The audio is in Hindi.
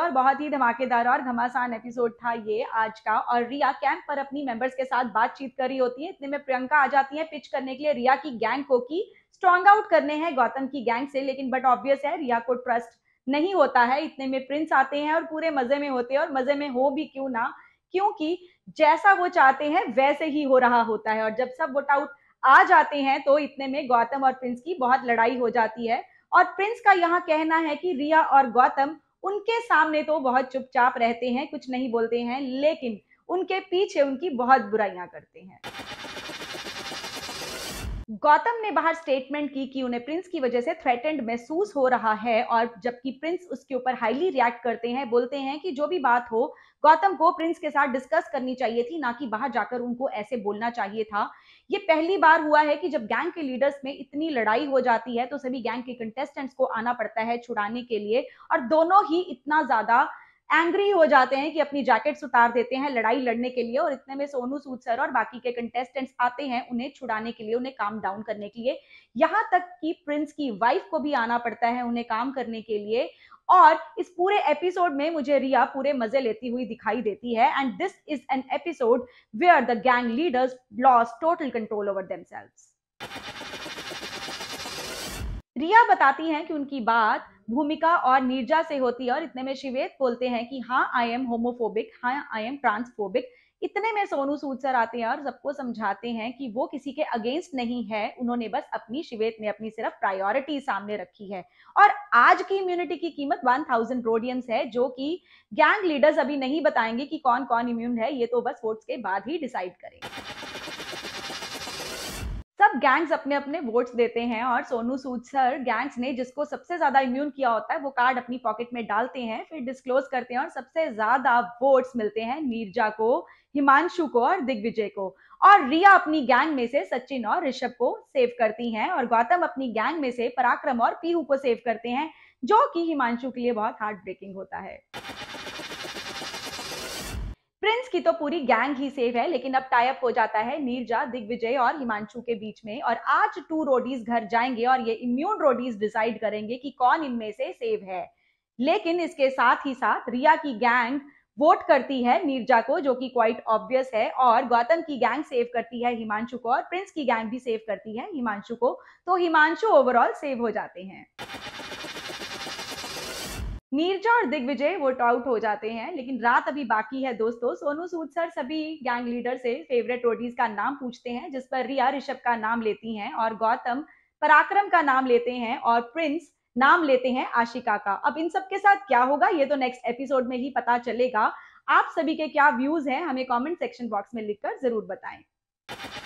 और बहुत ही धमाकेदार और घमासान एपिसोड था ये आज का और रिया कैंप पर अपनी मेंबर्स के साथ बातचीत कर रही होती है इतने में प्रियंका आ जाती है पिच करने के लिए रिया की गैंग को की स्ट्रॉन्ग आउट करने हैं गौतम की गैंग से लेकिन बट ऑब्वियस है रिया को ट्रस्ट नहीं होता है इतने में प्रिंस आते हैं और पूरे मजे में होते हैं और मजे में हो भी क्यों ना क्योंकि जैसा वो चाहते हैं वैसे ही हो रहा होता है और जब सब वोट आउट आ जाते हैं तो इतने में गौतम और प्रिंस की बहुत लड़ाई हो जाती है और प्रिंस का यहाँ कहना है कि रिया और गौतम उनके सामने तो बहुत चुपचाप रहते हैं कुछ नहीं बोलते हैं लेकिन उनके पीछे उनकी बहुत बुराइयां करते हैं गौतम ने बाहर स्टेटमेंट की कि उन्हें प्रिंस की वजह से थ्रेटेंड महसूस हो रहा है और जबकि प्रिंस उसके ऊपर हाईली रिएक्ट करते हैं बोलते हैं कि जो भी बात हो गौतम को प्रिंस के साथ डिस्कस करनी चाहिए थी ना कि बाहर जाकर उनको ऐसे बोलना चाहिए था ये पहली बार हुआ है कि जब गैंग के लीडर्स में इतनी लड़ाई हो जाती है तो सभी गैंग के कंटेस्टेंट्स को आना पड़ता है छुड़ाने के लिए और दोनों ही इतना ज्यादा एंग्री हो जाते हैं कि अपनी जैकेट्स उतार देते हैं लड़ाई लड़ने के लिए और इतने में सोनू सूद सर और बाकी के कंटेस्टेंट्स आते हैं उन्हें छुड़ाने के लिए उन्हें काम डाउन करने के लिए यहां तक कि प्रिंस की वाइफ को भी आना पड़ता है उन्हें काम करने के लिए और इस पूरे एपिसोड में मुझे रिया पूरे मजे लेती हुई दिखाई देती है and this is an episode where the gang leaders lose total control over themselves Riya बताती हैं कि उनकी बात भूमिका और नीरजा से होती है और इतने में शिवेद बोलते हैं कि हाँ आई एम होमोफोबिक हाँ आई एम ट्रांसफोबिक इतने में सोनू सूद सर आते हैं और सबको समझाते हैं कि वो किसी के अगेंस्ट नहीं है उन्होंने बस अपनी शिवेत ने अपनी सिर्फ प्रायोरिटी सामने रखी है और आज की इम्यूनिटी की कीमत 1000 थाउजेंड है जो कि गैंग लीडर्स अभी नहीं बताएंगे कि कौन कौन इम्यून है ये तो बस वोट्स के बाद ही डिसाइड करेंगे गैंग्स अपने अपने वोट्स देते हैं और सोनू सूद सर गैंग्स ने जिसको सबसे ज्यादा इम्यून किया होता है वो कार्ड अपनी पॉकेट में डालते हैं फिर डिस्क्लोज करते हैं और सबसे ज्यादा वोट्स मिलते हैं नीरजा को हिमांशु को और दिग्विजय को और रिया अपनी गैंग में से सचिन और ऋषभ को सेव करती हैं और गौतम अपनी गैंग में से पराक्रम और पीहू को सेव करते हैं जो कि हिमांशु के लिए बहुत हार्ट ब्रेकिंग होता है प्रिंस की तो पूरी गैंग ही सेफ है लेकिन अब टाइप हो जाता है नीरजा दिग्विजय और हिमांशु के बीच में और आज टू रोडीज घर जाएंगे और ये इम्यून रोडीज डिसाइड करेंगे कि कौन इनमें से सेव है लेकिन इसके साथ ही साथ रिया की गैंग वोट करती है नीरजा को जो कि क्वाइट ऑब्वियस है और गौतम की गैंग सेव करती है हिमांशु को और प्रिंस की गैंग भी सेव करती है हिमांशु को तो हिमांशु ओवरऑल सेव हो जाते हैं नीरजा और दिग्विजय वोट आउट हो जाते हैं लेकिन रात अभी बाकी है दोस्तों सोनू सूद सर सभी गैंग लीडर से फेवरेट रोडीज का नाम पूछते हैं जिस पर रिया ऋषभ का नाम लेती हैं और गौतम पराक्रम का नाम लेते हैं और प्रिंस नाम लेते हैं आशिका का अब इन सब के साथ क्या होगा ये तो नेक्स्ट एपिसोड में ही पता चलेगा आप सभी के क्या व्यूज हैं हमें कमेंट सेक्शन बॉक्स में लिखकर जरूर बताएं